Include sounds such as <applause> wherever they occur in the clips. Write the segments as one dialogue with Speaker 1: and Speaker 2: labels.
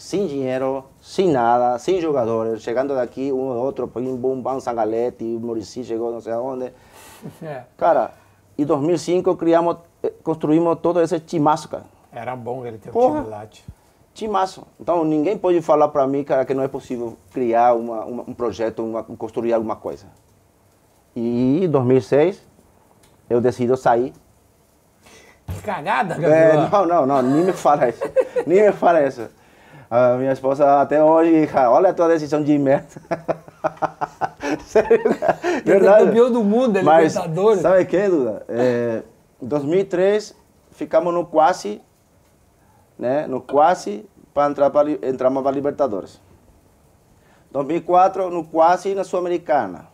Speaker 1: sem dinheiro, sem nada, sem jogadores, chegando daqui um ou outro, um bum, bam, Sangalete, Murici chegou não sei aonde. É. <laughs> Cara, em 2005 criamos, eh, construímos todo esse timaço, cara. Era bom ele ter Porra. o time lá, Timaço. Então ninguém pode falar para mim, cara, que não é possível criar uma, uma, um projeto, uma, construir alguma coisa. E em 2006 eu decido sair.
Speaker 2: Que cagada, é, Gabriel. É,
Speaker 1: não, não, não, nem me fala isso. nem me fala isso. A minha esposa até hoje, cara, olha a tua decisão de merda. <laughs> Sério, cara. É verdade. campeão do mundo, é Mas, libertadores. Sabe o que, Duda? É, 2003, ficamos no quase, né? No quase, para entrar para entrar para Libertadores. 2004, no quase, na Sul-Americana.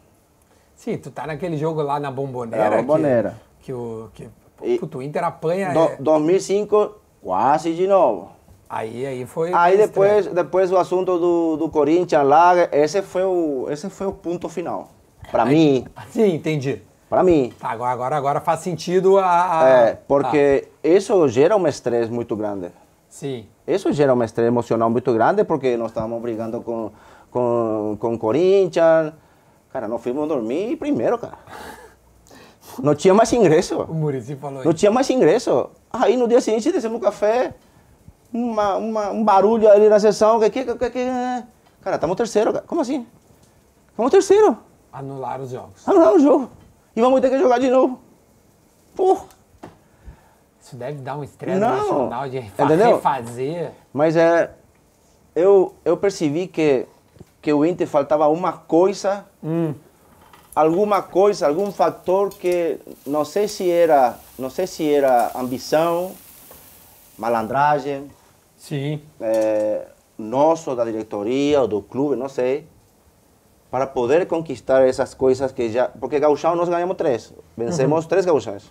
Speaker 2: Sim, tu tá naquele jogo lá na Bombonera. Na Bombonera. Que, que
Speaker 1: o que, puto, o Inter apanha... Do, é... 2005, quase de novo. Aí, aí foi. Aí depois, depois o assunto do, do Corinthians lá, esse foi o, esse foi o ponto final. Para mim.
Speaker 2: <laughs> Sim, entendi. Para mim. Tá, agora, agora, agora faz
Speaker 1: sentido a. a... É, tá. porque isso gera um estresse muito grande. Sim. Isso gera um estresse emocional muito grande, porque nós estávamos brigando com o com, com Corinthians. Cara, nós fomos dormir primeiro, cara. <laughs> Não tinha mais ingresso. O Murici falou isso. Não tinha mais ingresso. Aí no dia seguinte descemos o café uma, uma, um barulho ali na sessão. Que, que, que, que, é? cara, estamos terceiro. Cara. Como assim? Estamos terceiro.
Speaker 2: Anularam os jogos.
Speaker 1: Anularam o jogo. E vamos ter que jogar de novo. Porra.
Speaker 2: Isso deve dar um estresse nacional de Entendeu? refazer.
Speaker 1: Mas é. Eu, eu percebi que, que o Inter faltava uma coisa, hum. alguma coisa, algum fator que não sei se era, não sei se era ambição, malandragem. Sim. É, nosso, da diretoria ou do clube, não sei. Para poder conquistar essas coisas que já. Porque Gauchão nós ganhamos três. Vencemos uhum. três Gauchões.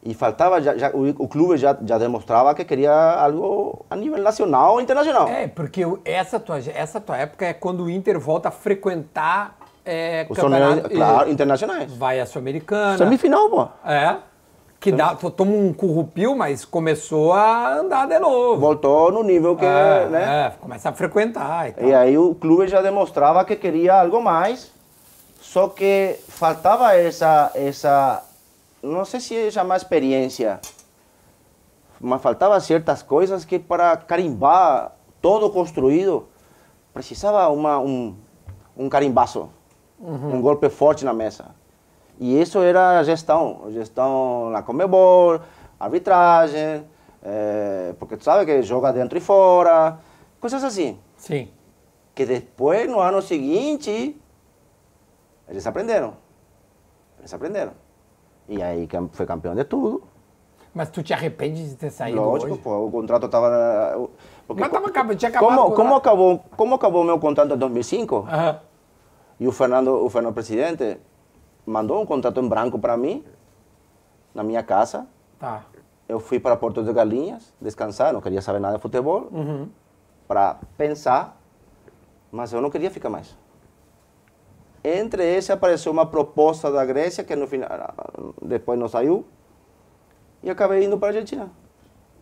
Speaker 1: E faltava, já, já, o, o, clube já, já demonstrava que queria algo a nível nacional ou internacional. É,
Speaker 2: porque essa tua, essa tua época é quando o Inter volta a frequentar é, claro, internacionais. Vai a Sul-Americana. Semifinal, pô. É. Que dá, toma um currupio, mas começou a andar de
Speaker 1: novo. Voltou no nível que. É, né? É, começa a frequentar. E, tal. e aí o clube já demonstrava que queria algo mais, só que faltava essa. essa não sei se é chamar experiência, mas faltava certas coisas que para carimbar todo construído precisava uma, um, um carimbaço, uhum. um golpe forte na mesa. E isso era a gestão, gestão na Comebol, arbitragem, é, porque tu sabe que joga dentro e fora, coisas assim. Sim. Que depois, no ano seguinte, eles aprenderam. Eles aprenderam. E aí foi campeão de tudo. Mas tu te arrependes de ter saído Lógico, hoje? pô, o contrato estava... Eh, Mas
Speaker 2: tava, tinha acabado... Como, como,
Speaker 1: acabou, como acabou meu contrato em 2005, e o Fernando, o Fernando Presidente, mandou um contrato em branco para mim, na minha casa. Tá. Eu fui para Porto de Galinhas, descansar, não queria saber nada de futebol, uhum. para pensar, mas eu não queria ficar mais. Entre esse apareceu uma proposta da Grécia, que no final, ah, depois não saiu, e acabei indo para a Argentina.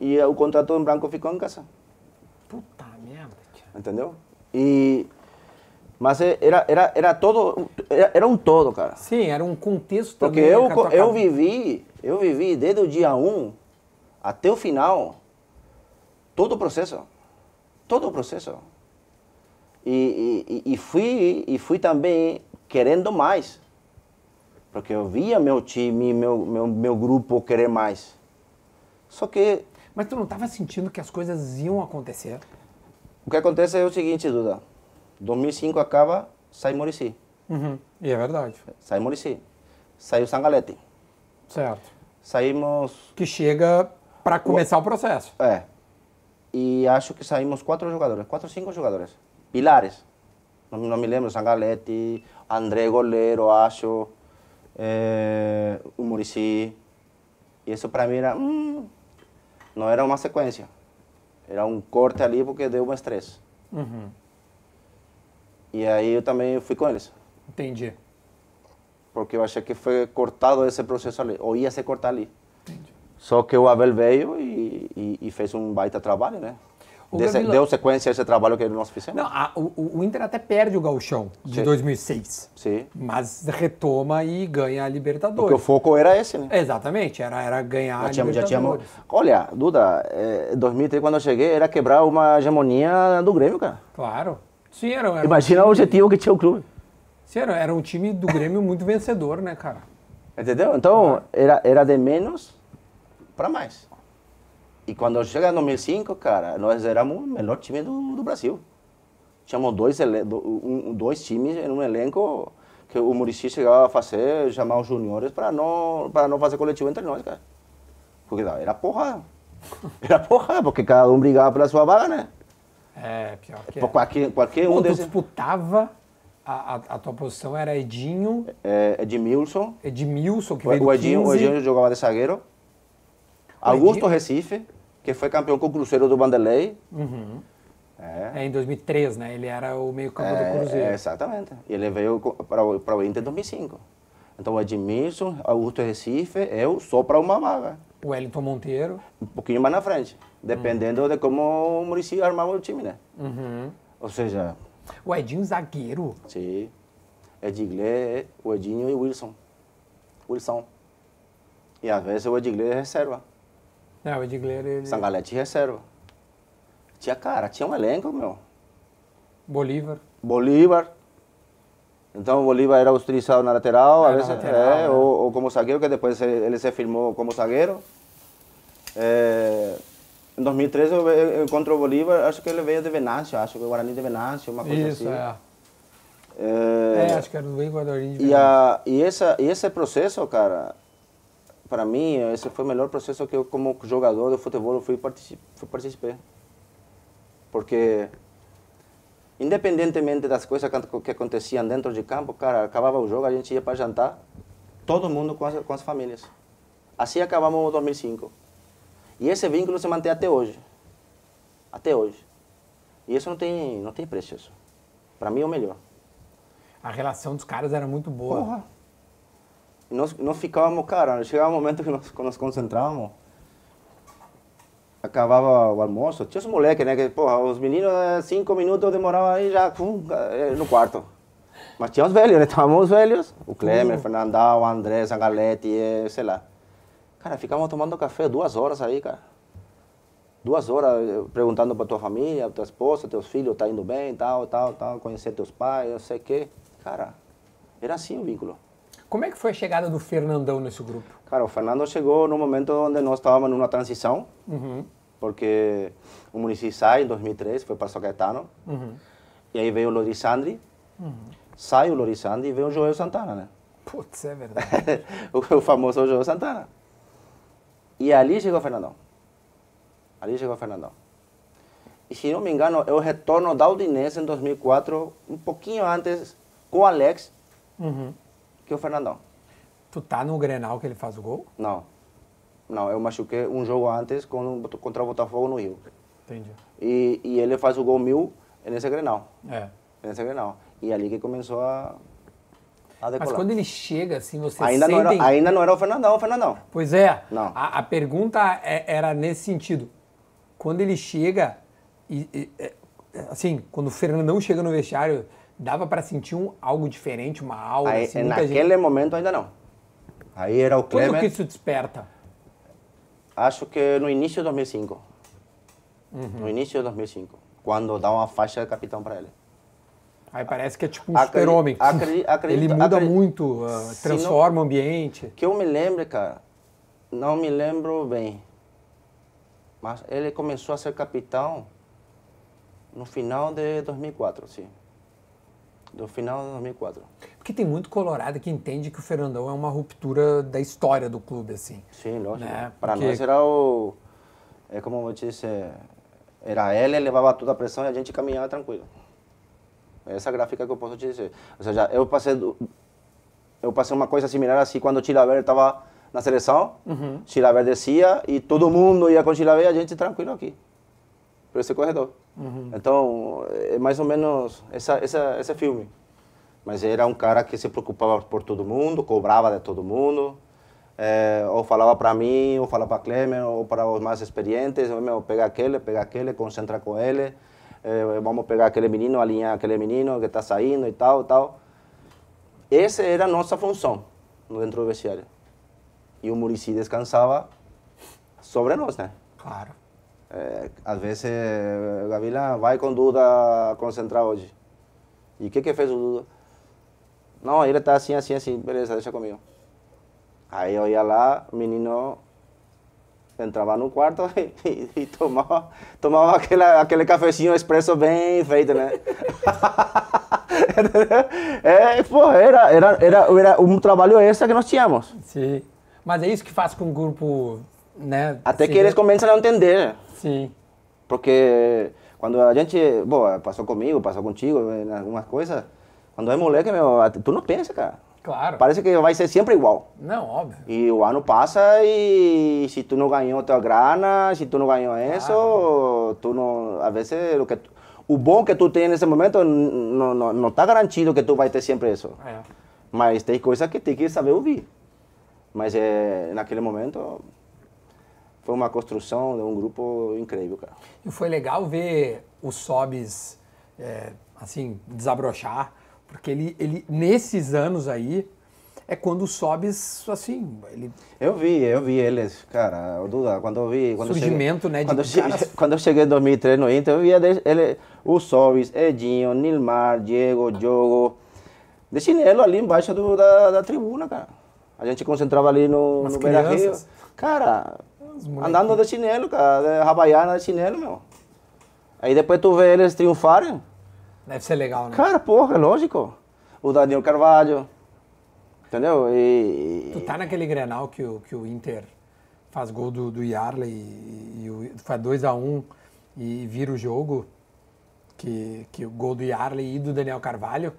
Speaker 1: E o contrato em branco ficou em casa. Puta merda. Entendeu? E mas é, era, era, era todo, era, era, um todo, cara.
Speaker 2: Sim, era um contexto Porque também. Porque eu, né, eu, eu
Speaker 1: vivi, eu vivi desde o dia 1 até o final, todo o processo, todo o processo. E, e, e, fui, e fui também querendo mais, porque eu via meu time, meu, meu, meu grupo querer mais. Só que...
Speaker 2: Mas tu não estava sentindo que as coisas iam acontecer?
Speaker 1: O que acontece é o seguinte, Duda. 2005 acaba, sai Morici. Uhum. E é verdade. Sai Morici. Saiu Sangalete. Certo. Saímos. Que chega para começar o... o processo. É. E acho que saímos quatro jogadores, quatro, cinco jogadores. Pilares. Não, não me lembro, Sangalete, André Goleiro, acho, é, o Murici. Isso para mim era. Hum, não era uma sequência. Era um corte ali porque deu um estresse. Uhum. E aí eu também fui com eles. Entendi. Porque eu achei que foi cortado esse processo ali, ou ia ser cortado ali. Entendi. Só que o Abel veio e, e, e fez um baita trabalho, né? Desse, deu sequência a esse trabalho que nós fizemos. Não, a,
Speaker 2: o, o, Inter até perde o gauchão de Sim.
Speaker 1: 2006. Sim.
Speaker 2: Mas retoma e ganha a Libertadores. Porque o foco era
Speaker 1: esse, né? Exatamente, era, era ganhar já a tínhamos, Libertadores. Já tínhamos, olha, Duda, é, eh, 2003, quando eu cheguei, era quebrar uma hegemonia do Grêmio, cara. Claro.
Speaker 2: Sim, era, era Imagina um o objetivo que tinha o clube. Sim, era, era um time do Grêmio muito vencedor, né, cara?
Speaker 1: Entendeu? Então, ah. era, era de menos para mais. E quando chega em 2005, cara, nós éramos o melhor time do, do Brasil. Tínhamos dois, um, dois times em um elenco que o Murici chegava a fazer, chamar os juniores para não, não fazer coletivo entre nós, cara. Porque era porrada. Era porrada, porque cada um brigava pela sua vaga, né?
Speaker 2: É, pior que é. Qualquer, qualquer um desses... disputava... A, a, a, tua posição era Edinho...
Speaker 1: É, é Edmilson.
Speaker 2: Edmilson, que veio o Edinho, 15. O Edinho
Speaker 1: jogava de zagueiro. Augusto Recife, que foi campeão com o Cruzeiro do Bandelei. Uhum. É.
Speaker 2: é. em 2003, né? Ele era o meio-campo é, do Cruzeiro. É, exatamente.
Speaker 1: Ele veio para o Inter em 2005. Então, Edmilson, Augusto Recife, eu só para uma vaga. O Wellington Monteiro. Um pouquinho mais na frente, dependendo uhum. de como o Murici armava o time, né? Uhum. Ou seja. O Edinho zagueiro? Sim. É Edigle, é o Edinho e o Wilson. Wilson. E às vezes o Edigle é reserva.
Speaker 2: É, o Edigle. ele. Sangalete
Speaker 1: reserva. Tinha cara, tinha um elenco, meu. Bolívar. Bolívar. Então o Bolívar era utilizado na lateral, a vezes, lateral, é, ou, ou, como zagueiro, que depois ele se firmou como zagueiro. É, eh, em 2013 eu, eh, encontrei o Bolívar, acho que ele veio de Venâncio, acho que o Guarani de Venâncio, uma coisa Isso, assim. É. Eh, é. acho que
Speaker 2: era do Guarani de e,
Speaker 1: a, e, essa, e esse processo, cara, para mim, esse foi o melhor processo que eu, como jogador de futebol, fui, particip, fui participar. Porque independentemente das coisas que aconteciam dentro de campo, cara, acabava o jogo, a gente ia para jantar, todo mundo com as, com as famílias. Assim acabamos o 2005. E esse vínculo se mantém até hoje. Até hoje. E isso não tem, não tem preço. Isso. Para mim é o melhor. A
Speaker 2: relação dos caras era muito boa. Porra.
Speaker 1: Nós, nós ficávamos, cara, chegava um momento que nós, quando nos concentrávamos, acabava o almoço, tinha os moleques, né? Que, porra, os meninos, é, cinco minutos demoravam aí já pum, é, no quarto. Mas tinha os velhos, né? Estavam <laughs> os velhos, o Klemer, uhum. Fernandão, o André, Sangalete, é, sei lá. Cara, ficávamos tomando café duas horas aí, cara. Duas horas perguntando pra tua família, pra tua esposa, teus filhos, tá indo bem, tal, tal, tal, conhecer teus pais, não sei o quê. Cara, era assim o vínculo.
Speaker 2: Como é que foi a chegada do Fernandão nesse grupo?
Speaker 1: Cara, o Fernando chegou no momento onde nós estávamos numa transição. Uhum porque o município sai em 2003, foi para São Caetano, uhum. e aí veio o Lorisandri, uhum. sai o Lorisandri e veio o Joel Santana, né?
Speaker 2: Putz, é verdade.
Speaker 1: <laughs> o, famoso Joel Santana. E ali chegou o Fernandão. Ali chegou o Fernandão. E se não me engano, eu é retorno da Udinese em 2004, um pouquinho antes, com o Alex, uhum. que o Fernandão.
Speaker 2: Tu tá no Grenal que ele faz o gol?
Speaker 1: Não. Não, eu machuquei um jogo antes contra o Botafogo no Rio. Entendi. E, e ele faz o gol mil nesse Grenal. É. Nesse Grenal. E é ali que começou a, a decolar. Mas quando
Speaker 2: ele chega, assim, você ainda sentem... não era, Ainda não
Speaker 1: era o Fernandão, o Fernandão.
Speaker 2: Pois é. Não. A, a pergunta é, era nesse sentido. Quando ele chega, e, e, é, assim, quando o Fernandão chega no vestiário, dava para sentir um, algo diferente, uma aula? Aí, assim, naquele
Speaker 1: gente... momento ainda não. Aí era o Clemer... Quando que
Speaker 2: isso desperta?
Speaker 1: acho que no início de 2005. Uhum. No início de 2005, quando dá uma faixa de capitão para ele. Aí parece que é tipo um super-homem. <laughs> Ele muda acredito,
Speaker 2: muito, uh, transforma
Speaker 1: o ambiente. Que eu me lembro, cara, não me lembro bem. Mas ele começou a ser capitão no final de 2004, sim. Do final de 2004.
Speaker 2: Porque tem muito colorado que entende que o Fernandão é uma ruptura da história do clube, assim.
Speaker 1: Sim, lógico. Né? Para Porque... nós era o... É como eu disse, é, era ele, levava toda a pressão e a gente caminhava tranquilo. Essa gráfica que eu posso te dizer. Ou seja, eu passei... Do... Eu passei uma coisa similar assim quando o Chilaver estava na seleção. Uhum. Chilaver descia e todo mundo ia com o Chilaver e a gente tranquilo aqui. Por esse corredor. Uhum. Então, é mais ou menos essa, essa, esse filme. Mas era um cara que se preocupava por todo mundo, cobrava de todo mundo. É, ou falava para mim, ou falava para Clemen, ou para os mais experientes, meu, pega aquele, pega aquele, concentra com ele, é, vamos pegar aquele menino, alinhar aquele menino que está saindo e tal, tal. Essa era a nossa função dentro do vestiário. E o Murici descansava sobre nós, né? Claro. É, às vezes, Gavila vai com Duda concentrar hoje. E o que, que fez o Duda? No, él estaba así, así, así, beleza, deixa comigo. Aí yo a la, menino niño... Entraba en <laughs> y, cuarto y tomaba... Tomaba aquel aquel expresso bien feito, né? <laughs> Eh, pues era, era, era, era extra que nós tínhamos. Sí.
Speaker 2: Mas é isso que faz con un grupo, né? Até que eles comienzan a entender. Sí.
Speaker 1: Porque cuando a gente, conmigo, pasó conmigo, pasó contigo, algunas cosas. Quando é moleque, meu, tu não pensa, cara. Claro. Parece que vai ser sempre igual. Não, óbvio. E o ano passa e se tu não ganhou tua grana, se tu não ganhou isso, claro. tu não. Às vezes, o, que, o bom que tu tem nesse momento não, não, não tá garantido que tu vai ter sempre isso. É. Mas tem coisa que tem que saber ouvir. Mas é, naquele momento foi uma construção de um grupo incrível, cara.
Speaker 2: E foi legal ver os Sobs, é, assim, desabrochar porque ele, ele nesses anos aí, é quando Sobis assim.
Speaker 1: Ele... Eu vi, eu vi eles, cara. O Duda, quando eu vi. Quando Surgimento, eu cheguei, né? De quando, eu cheguei, <laughs> quando eu cheguei em 2003 no Inter, eu via ele, o Sobis, Edinho, Nilmar, Diego, Diogo. De chinelo ali embaixo do, da, da, tribuna, cara. A gente concentrava ali no, no Beira Rio. Cara, andando de chinelo, cara. De, né, Havaiana de chinelo, meu. Aí depois tu vê eles triunfarem.
Speaker 2: Deve ser legal, né?
Speaker 1: Cara, porra, é lógico. O Daniel Carvalho. Entendeu? E... Tu tá
Speaker 2: naquele Grenal que o, que o Inter faz gol do, do Yarley e, e, e faz 2x1 um, e vira o jogo. Que, que o gol do Yarley e do Daniel Carvalho.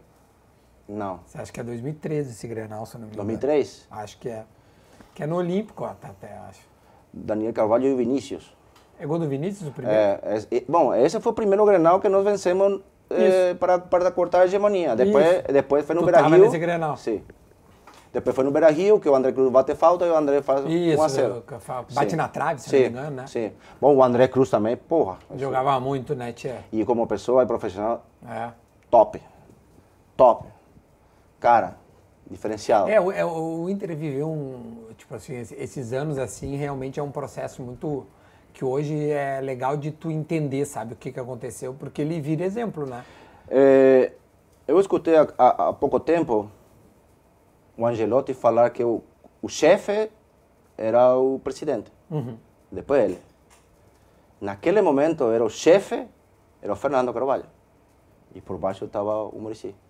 Speaker 2: Não. Você acha que é 2013 esse Grenal, se eu não me engano. 2003? Acho que é. Que é no Olímpico tá,
Speaker 1: até, acho. Daniel Carvalho e Vinícius.
Speaker 2: É gol do Vinícius o primeiro? É,
Speaker 1: é, bom, esse foi o primeiro Grenal que nós vencemos eh, para, para cortar a hegemonia. Depois, depois foi no Beira-Rio. Sim. Depois foi no Beira-Rio, que o André Cruz bate falta e o André faz Isso, 1 Bate Sim. na trave, se Sim. não me engano, né? Sim. Bom, o André Cruz também, porra.
Speaker 2: Jogava muito, né, Tchê?
Speaker 1: E como pessoa e profissional, é. top. Top. Cara, diferencial. É, o,
Speaker 2: é, o Inter viveu um, tipo assim, esses anos assim, realmente é um processo muito que hoje é legal de tu entender, sabe, o que, que aconteceu, porque ele vira exemplo, né?
Speaker 1: É, eu escutei há, há, pouco tempo o Angelotti falar que o, o chefe era o presidente, uhum. depois ele. Naquele momento era o chefe, era o Fernando Carvalho, e por baixo estava o Murici.